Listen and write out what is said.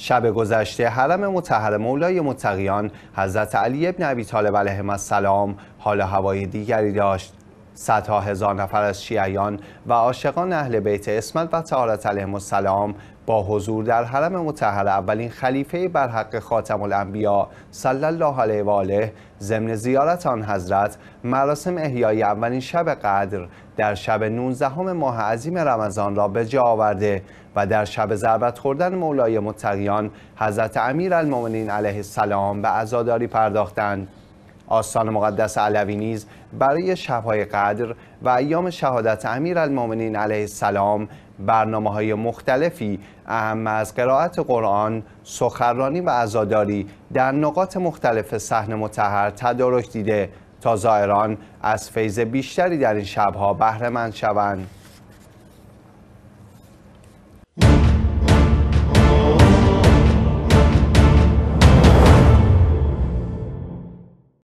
شب گذشته حرم متحر مولای متقیان حضرت علی ابن ابی طالب علیه السلام حال هوای دیگری داشت صدها هزار نفر از شیعیان و عاشقان اهل بیت اسمت و تعالت علیهم السلام با حضور در حرم مطهر اولین خلیفه بر حق خاتم الانبیا صلی الله علیه و آله ضمن زیارت آن حضرت مراسم احیای اولین شب قدر در شب 19 ماه عظیم رمضان را به جا آورده و در شب ضربت خوردن مولای متقیان حضرت امیر علیه السلام به عزاداری پرداختند آستان مقدس علوی نیز برای شبهای قدر و ایام شهادت امیرالمؤمنین علیه السلام برنامه های مختلفی اهم از قرائت قرآن، سخرانی و عزاداری در نقاط مختلف صحن متحر تدارک دیده تا زائران از فیض بیشتری در این شبها بهره مند شوند.